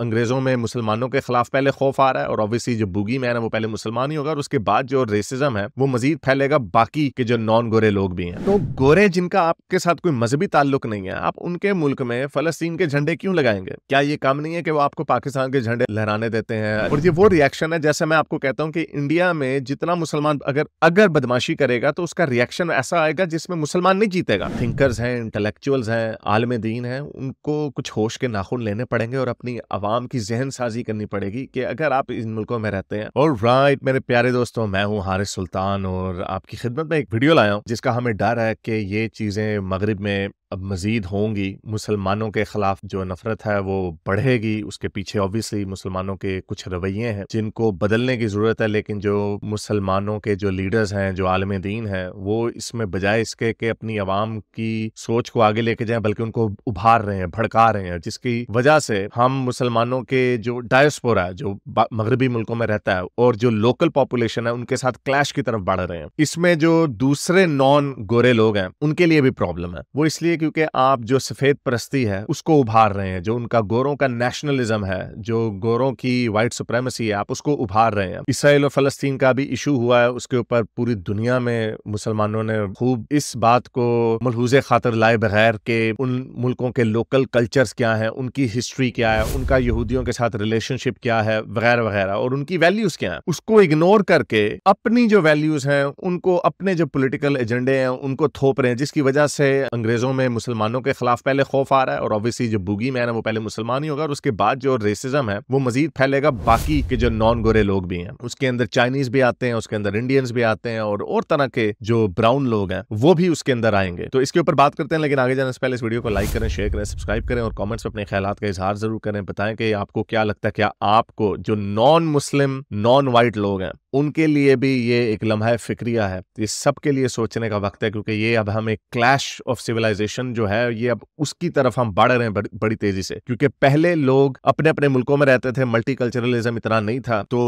अंग्रेज़ों में मुसलमानों के खिलाफ पहले खौफ आ रहा है और ऑब्वियसली जो बुगी मैन है वो पहले मुसलमान ही होगा और उसके बाद जो रेसिज्म है वो मजीद फैलेगा बाकी के जो नॉन गोरे लोग भी हैं तो गोरे जिनका आपके साथ कोई मजहबी ताल्लुक नहीं है आप उनके मुल्क में फलस्तीन के झंडे क्यों लगाएंगे क्या ये काम नहीं है कि वो आपको पाकिस्तान के झंडे लहराने देते हैं और ये वो रिएक्शन है जैसे मैं आपको कहता हूँ कि इंडिया में जितना मुसलमान अगर अगर बदमाशी करेगा तो उसका रिएक्शन ऐसा आएगा जिसमें मुसलमान नहीं जीतेगा थिंकर्स हैं इंटेलेक्चुअल्स हैं आलम दीन हैं उनको कुछ होश के नाखून लेने पड़ेंगे और अपनी आवाम आवाम की जहन साजी करनी पड़ेगी कि अगर आप इन मुल्कों में रहते हैं और राइट मेरे प्यारे दोस्तों मैं हूँ हारिस सुल्तान और आपकी खिदमत में एक वीडियो लाया हूँ जिसका हमें डर है कि ये चीज़ें मगरब में अब मज़ीद होंगी मुसलमानों के ख़िलाफ़ जो नफ़रत है वो बढ़ेगी उसके पीछे ऑब्वियसली मुसलमानों के कुछ रवैये हैं जिनको बदलने की ज़रूरत है लेकिन जो मुसलमानों के जो लीडर्स हैं जो आलम दीन हैं वो इसमें बजाय इसके के अपनी आवाम की सोच को आगे लेके जाए बल्कि उनको उभार रहे हैं भड़का रहे हैं जिसकी वजह से हम मुसलमानों के जो डायस्पोरा है जो मगरबी मुल्कों में रहता है और जो लोकल पॉपुलेशन है उनके साथ क्लैश की तरफ बढ़ रहे हैं इसमें जो दूसरे नॉन गोरे लोग हैं उनके लिए भी प्रॉब्लम है वो इसलिए क्योंकि आप जो सफ़ेद परस्ती है उसको उभार रहे हैं जो उनका गोरों का नेशनलिज्म है जो गोरों की वाइट सुप्रेमसी है आप उसको उभार रहे हैं इसराइल और फलस्तीन का भी इशू हुआ है उसके ऊपर पूरी दुनिया में मुसलमानों ने खूब इस बात को मलहूज खातर लाए बगैर के उन मुल्कों के लोकल कल्चर्स क्या हैं उनकी हिस्ट्री क्या है उनका यहूदियों के साथ रिलेशनशिप क्या है वगैरह वगैरह और उनकी वैल्यूज क्या है उसको इग्नोर करके अपनी जो वैल्यूज हैं उनको अपने जो पोलिटिकल एजेंडे हैं उनको थोप रहे हैं जिसकी वजह से अंग्रेजों में मुसलमानों के खिलाफ पहले खौफ आ रहा है और ऑब्वियसली जो बुगी मैन है वो पहले मुसलमान ही होगा और उसके बाद जो रेसिज्म है वो मजीद फैलेगा बाकी के जो नॉन गोरे लोग भी हैं उसके अंदर चाइनीज भी आते हैं उसके अंदर इंडियंस भी आते हैं और और तरह के जो ब्राउन लोग हैं वो भी उसके अंदर आएंगे तो इसके ऊपर बात करते हैं लेकिन आगे जाने से पहले इस वीडियो को लाइक करें शेयर करें सब्सक्राइब करें और कॉमेंट्स में अपने ख्याल का इजहार जरूर करें बताएं कि आपको क्या लगता है क्या आपको जो नॉन मुस्लिम नॉन वाइट लोग हैं उनके लिए भी ये एक लम्हा फिक्रिया है ये सबके लिए सोचने का वक्त है क्योंकि ये अब हम एक क्लैश ऑफ सिविलाइजेशन सेक्शन जो है ये अब उसकी तरफ हम बढ़ रहे हैं बड़, बड़ी तेजी से क्योंकि पहले लोग अपने अपने मुल्कों में रहते थे मल्टी कल्चरलिज्म इतना नहीं था तो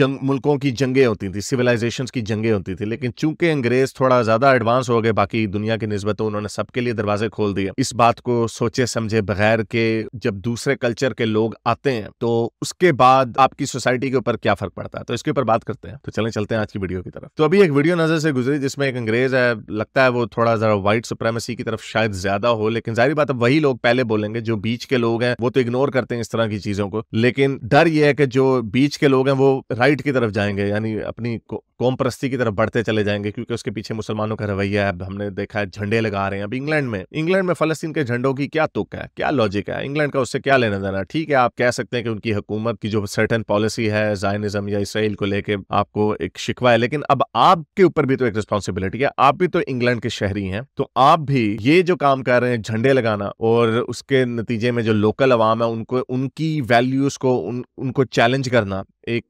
जंग मुल्कों की जंगें होती थी सिविलाइजेशन की जंगें होती थी लेकिन चूंकि अंग्रेज थोड़ा ज्यादा एडवांस हो गए बाकी दुनिया की नस्बत उन्होंने सबके लिए दरवाजे खोल दिए इस बात को सोचे समझे बगैर के जब दूसरे कल्चर के लोग आते हैं तो उसके बाद आपकी सोसाइटी के ऊपर क्या फर्क पड़ता है तो इसके ऊपर बात करते हैं तो चले चलते हैं आज की वीडियो की तरफ तो अभी एक वीडियो नजर से गुजरी जिसमें एक अंग्रेज है लगता है वो थोड़ा जरा व्हाइट सुप्रेमेसी की तरफ शायद ज्यादा हो लेकिन जारी बात अब वही लोग पहले बोलेंगे जो बीच के लोग हैं वो तो इग्नोर करते हैं इस तरह की चीजों को लेकिन डर ये है कि जो बीच के लोग हैं वो राइट की तरफ जाएंगे यानी अपनी कौम प्रस्ती की तरफ बढ़ते चले जाएंगे क्योंकि उसके पीछे मुसलमानों का रवैया है अब हमने देखा है झंडे लगा रहे हैं अब इंग्लैंड में इंग्लैंड में फलस्तीन के झंडों की क्या तुक है क्या लॉजिक है इंग्लैंड का उससे क्या लेना देना ठीक है आप कह सकते हैं कि उनकी हुकूमत की जो सर्टन पॉलिसी है जायनिज्म या इसराइल को लेकर आपको एक शिकवा है लेकिन अब आपके ऊपर भी तो एक रिस्पॉन्सिबिलिटी है आप भी तो इंग्लैंड के शहरी हैं तो आप भी ये जो काम कर रहे हैं झंडे लगाना और उसके नतीजे में जो लोकल अवाम है उनको उनकी वैल्यूज को उन, उनको चैलेंज करना एक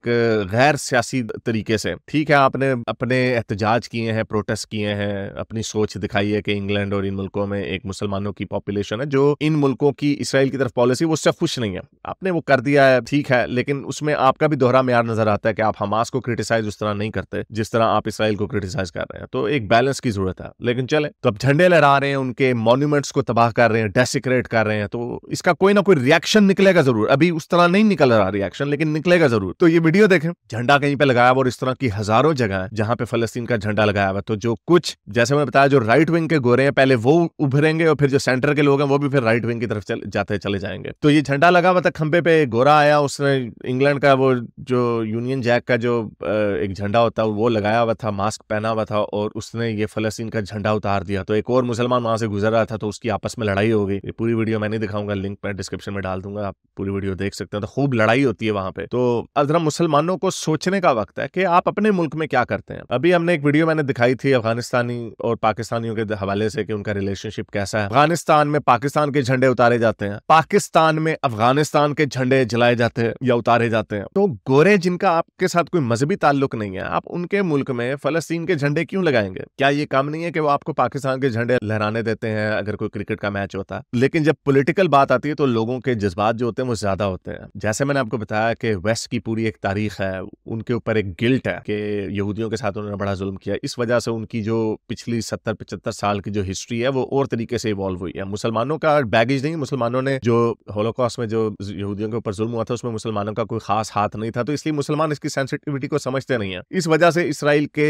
गैर सियासी तरीके से ठीक है आपने अपने एहतजाज किए हैं प्रोटेस्ट किए हैं अपनी सोच दिखाई है कि इंग्लैंड और इन मुल्कों में एक मुसलमानों की पॉपुलेशन है जो इन मुल्कों की इसराइल की तरफ पॉलिसी वो उससे खुश नहीं है आपने वो कर दिया है ठीक है लेकिन उसमें आपका भी दोहरा मैार नजर आता है कि आप हमास को क्रिटिसाइज उस तरह नहीं करते जिस तरह आप इसराइल को क्रिटिसाइज कर रहे हैं तो एक बैलेंस की जरूरत है लेकिन चले तो अब झंडे लहरा रहे हैं उनके मॉन्यूमेंट्स को तबाह कर रहे हैं डेसिक्रेट कर रहे हैं तो इसका कोई ना कोई रिएक्शन निकलेगा जरूर अभी उस तरह नहीं निकल रहा रिएक्शन लेकिन निकलेगा जरूर तो तो ये वीडियो देखें झंडा कहीं पे लगाया हुआ और इस तरह की हजारों जगह है जहां पे फलस्तीन का झंडा लगाया हुआ तो जो कुछ जैसे मैंने बताया जो राइट विंग के गोरे हैं पहले वो उभरेंगे और फिर जो सेंटर के लोग हैं वो भी फिर राइट विंग की तरफ चल, जाते चले जाएंगे तो ये झंडा लगा हुआ था खंबे पे गोरा आया उसने इंग्लैंड का वो जो यूनियन जैक का जो एक झंडा होता वो लगाया हुआ था मास्क पहना हुआ था और उसने ये फलस्तीन का झंडा उतार दिया तो एक और मुसलमान वहां से गुजर रहा था तो उसकी आपस में लड़ाई हो गई पूरी वीडियो मैं नहीं दिखाऊंगा लिंक मैं डिस्क्रिप्शन में डाल दूंगा आप पूरी वीडियो देख सकते हैं तो खूब लड़ाई होती है वहां पे तो मोहतरम मुसलमानों को सोचने का वक्त है कि आप अपने मुल्क में क्या करते हैं अभी हमने एक वीडियो मैंने दिखाई थी अफगानिस्तानी और पाकिस्तानियों के हवाले से कि उनका रिलेशनशिप कैसा है अफगानिस्तान में पाकिस्तान के झंडे उतारे जाते हैं पाकिस्तान में अफगानिस्तान के झंडे जलाए जाते हैं या उतारे जाते हैं तो गोरे जिनका आपके साथ कोई मजहबी ताल्लुक नहीं है आप उनके मुल्क में फलस्तीन के झंडे क्यों लगाएंगे क्या ये काम नहीं है कि वो आपको पाकिस्तान के झंडे लहराने देते हैं अगर कोई क्रिकेट का मैच होता है लेकिन जब पोलिटिकल बात आती है तो लोगों के जज्बात जो होते हैं वो ज्यादा होते हैं जैसे मैंने आपको बताया कि वेस्ट की पूरी की एक तारीख है उनके ऊपर एक गिल्ट है कि यहूदियों के साथ उन्होंने बड़ा जुल्म किया इस वजह से उनकी जो पिछली सत्तर पचहत्तर साल की जो हिस्ट्री है वो और तरीके से इवॉल्व हुई है मुसलमानों का बैगेज नहीं मुसलमानों ने जो होलोकॉस में जो यहूदियों के ऊपर जुल्म हुआ था उसमें मुसलमानों का कोई खास हाथ नहीं था तो इसलिए मुसलमान इसकी सेंसिटिविटी को समझते नहीं है इस वजह से इसराइल के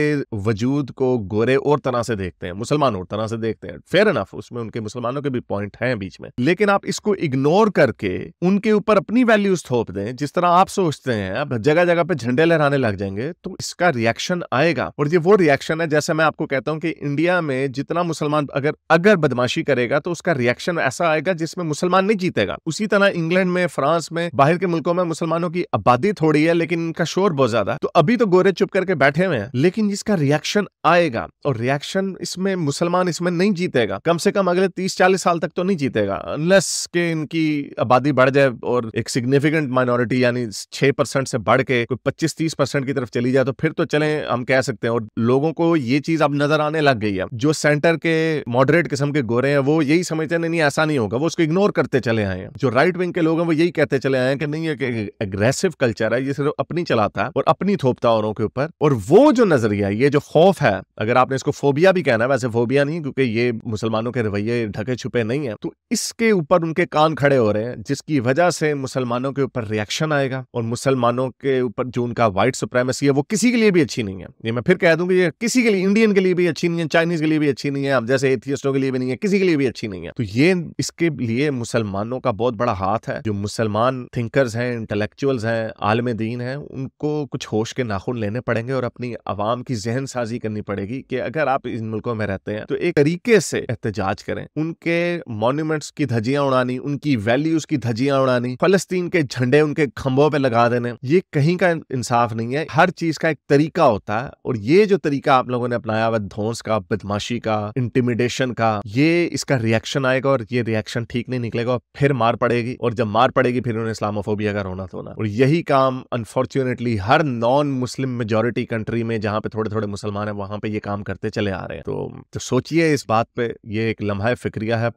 वजूद को गोरे और तरह से देखते हैं मुसलमान और तरह से देखते हैं फेयर इनफ उसमें उनके मुसलमानों के भी पॉइंट हैं बीच में लेकिन आप इसको इग्नोर करके उनके ऊपर अपनी वैल्यूज थोप दें जिस तरह आप सोचते हैं आप जगह जगह पे झंडे लहराने लग जाएंगे तो इसका रिएक्शन आएगा और ये वो रिएक्शन है जैसे मैं आपको कहता हूँ कि इंडिया में जितना मुसलमान अगर अगर बदमाशी करेगा तो उसका रिएक्शन ऐसा आएगा जिसमें मुसलमान नहीं जीतेगा उसी तरह इंग्लैंड में फ्रांस में बाहर के मुल्कों में मुसलमानों की आबादी थोड़ी है लेकिन इनका शोर बहुत ज्यादा तो अभी तो गोरे चुप करके बैठे हुए हैं लेकिन इसका रिएक्शन आएगा और रिएक्शन इसमें मुसलमान इसमें नहीं जीतेगा कम से कम अगले तीस चालीस साल तक तो नहीं जीतेगा अनलेस के इनकी आबादी बढ़ जाए और एक सिग्निफिकेंट माइनॉरिटी यानी छह परसेंट परसेंट से बढ़ के कोई पच्चीस तीस परसेंट की तरफ चली जाए तो फिर तो चले हम कह सकते हैं और लोगों को ये चीज अब नजर आने लग गई है जो सेंटर के मॉडरेट किस्म के गोरे हैं वो यही समझते हैं नहीं नहीं ऐसा नहीं होगा वो उसको इग्नोर करते चले आए हैं जो राइट विंग के लोग हैं वो यही कहते चले आए हैं कि नहीं एक अग्रेसिव कल्चर है ये सिर्फ अपनी चलाता है और अपनी थोपता औरों के ऊपर और वो जो नजरिया ये जो खौफ है अगर आपने इसको फोबिया भी कहना है वैसे फोबिया नहीं क्योंकि ये मुसलमानों के रवैये ढके छुपे नहीं है तो इसके ऊपर उनके कान खड़े हो रहे हैं जिसकी वजह से मुसलमानों के ऊपर रिएक्शन आएगा और मुसलमान मुसलमानों के ऊपर जो उनका वाइट सुप्रेमेसी है वो किसी के लिए भी अच्छी नहीं है ये मैं फिर कह दूँ कि ये किसी के लिए इंडियन के लिए भी अच्छी नहीं है चाइनीज के लिए भी अच्छी नहीं है अब जैसे एथियस्टों के लिए भी नहीं है किसी के लिए भी अच्छी नहीं है तो ये इसके लिए मुसलमानों का बहुत बड़ा हाथ है जो मुसलमान थिंकर्स हैं इंटेलेक्चुअल्स हैं आलम दीन हैं उनको कुछ होश के नाखून लेने पड़ेंगे और अपनी आवाम की जहन साजी करनी पड़ेगी कि अगर आप इन मुल्कों में रहते हैं तो एक तरीके से एहतजाज करें उनके मोन्यूमेंट्स की धजियां उड़ानी उनकी वैल्यूज की धजियां उड़ानी फलस्तीन के झंडे उनके खंभों पर लगा देने ये कहीं का इंसाफ नहीं है हर चीज का एक तरीका होता है और ये जो तरीका आप लोगों ने अपनाया हुआ धोस का बदमाशी का इंटिमिडेशन का ये इसका रिएक्शन आएगा और ये रिएक्शन ठीक नहीं निकलेगा और फिर मार पड़ेगी और जब मार पड़ेगी फिर उन्हें इस्लामोफोबिया का रोना धोना और यही काम अनफॉर्चुनेटली हर नॉन मुस्लिम मेजोरिटी कंट्री में जहाँ पे थोड़े थोड़े मुसलमान है वहां पे ये काम करते चले आ रहे हैं तो, तो सोचिए इस बात पे ये एक लम्हा फिक्रिया है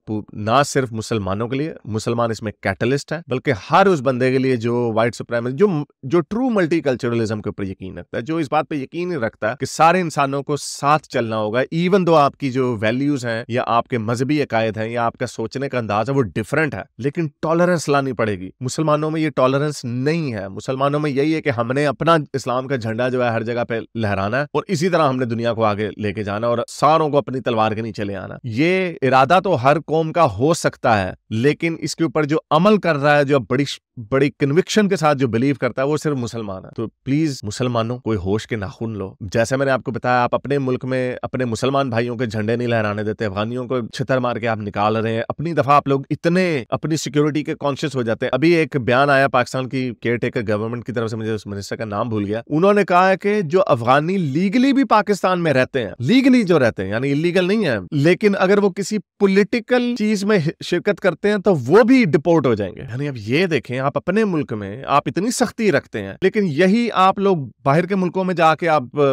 ना सिर्फ मुसलमानों के लिए मुसलमान इसमें कैटलिस्ट है बल्कि हर उस बंदे के लिए जो व्हाइट सुप्राइम जो जो ट्रू मल्टीकल्चरलिज्म के ऊपर यकीन रखता है जो इस बात पे यकीन रखता है कि सारे इंसानों को साथ चलना होगा इवन दो आपकी जो वैल्यूज हैं या आपके मजहबी अकायद हैं या आपका सोचने का अंदाज है वो डिफरेंट है लेकिन टॉलरेंस लानी पड़ेगी मुसलमानों में ये टॉलरेंस नहीं है मुसलमानों में यही है कि हमने अपना इस्लाम का झंडा जो है हर जगह पे लहराना है और इसी तरह हमने दुनिया को आगे लेके जाना और सारों को अपनी तलवार के नीचे ले आना ये इरादा तो हर कौम का हो सकता है लेकिन इसके ऊपर जो अमल कर रहा है जो बड़ी बड़ी कन्विक्शन के साथ जो बिलीव करता है वो सिर्फ मुसलमान है तो प्लीज मुसलमानों कोई होश के नाखून लो जैसे मैंने आपको बताया आप अपने मुल्क में अपने मुसलमान भाइयों के झंडे नहीं लहराने देते अफगानियों को छितर मार के आप निकाल रहे हैं अपनी दफा आप लोग इतने अपनी सिक्योरिटी के कॉन्शियस हो जाते हैं अभी एक बयान आया पाकिस्तान की केयर टेकर गवर्नमेंट की तरफ से मुझे उस मिनिस्टर का नाम भूल गया उन्होंने कहा है कि जो अफगानी लीगली भी पाकिस्तान में रहते हैं लीगली जो रहते हैं यानी इलीगल नहीं है लेकिन अगर वो किसी पोलिटिकल चीज में शिरकत करते हैं तो वो भी डिपोर्ट हो जाएंगे यानी अब ये देखें आप अपने मुल्क में आप इतनी सख्ती रखते हैं लेकिन यही आप लोग बाहर के मुल्कों में जाके आप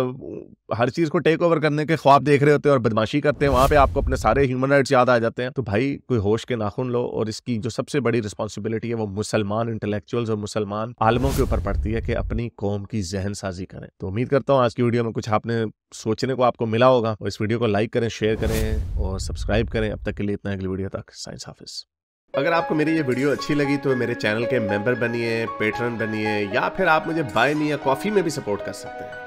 हर चीज को टेक ओवर करने के ख्वाब देख रहे होते हैं और बदमाशी करते हैं वहां पे आपको अपने सारे ह्यूमन राइट्स याद आ जाते हैं तो भाई कोई होश के नाखून लो और इसकी जो सबसे बड़ी रिस्पॉन्सिबिलिटी है वो मुसलमान इंटेलेक्चुअल्स और मुसलमान आलमों के ऊपर पड़ती है कि अपनी कौम की जहन साजी करें तो उम्मीद करता हूँ आज की वीडियो में कुछ आपने सोचने को आपको मिला होगा और इस वीडियो को लाइक करें शेयर करें और सब्सक्राइब करें अब तक के लिए इतना अगली वीडियो तक साइंस हाफिज़ अगर आपको मेरी ये वीडियो अच्छी लगी तो मेरे चैनल के मेंबर बनिए पेटर्न बनिए या फिर आप मुझे बाय मी या कॉफ़ी में भी सपोर्ट कर सकते हैं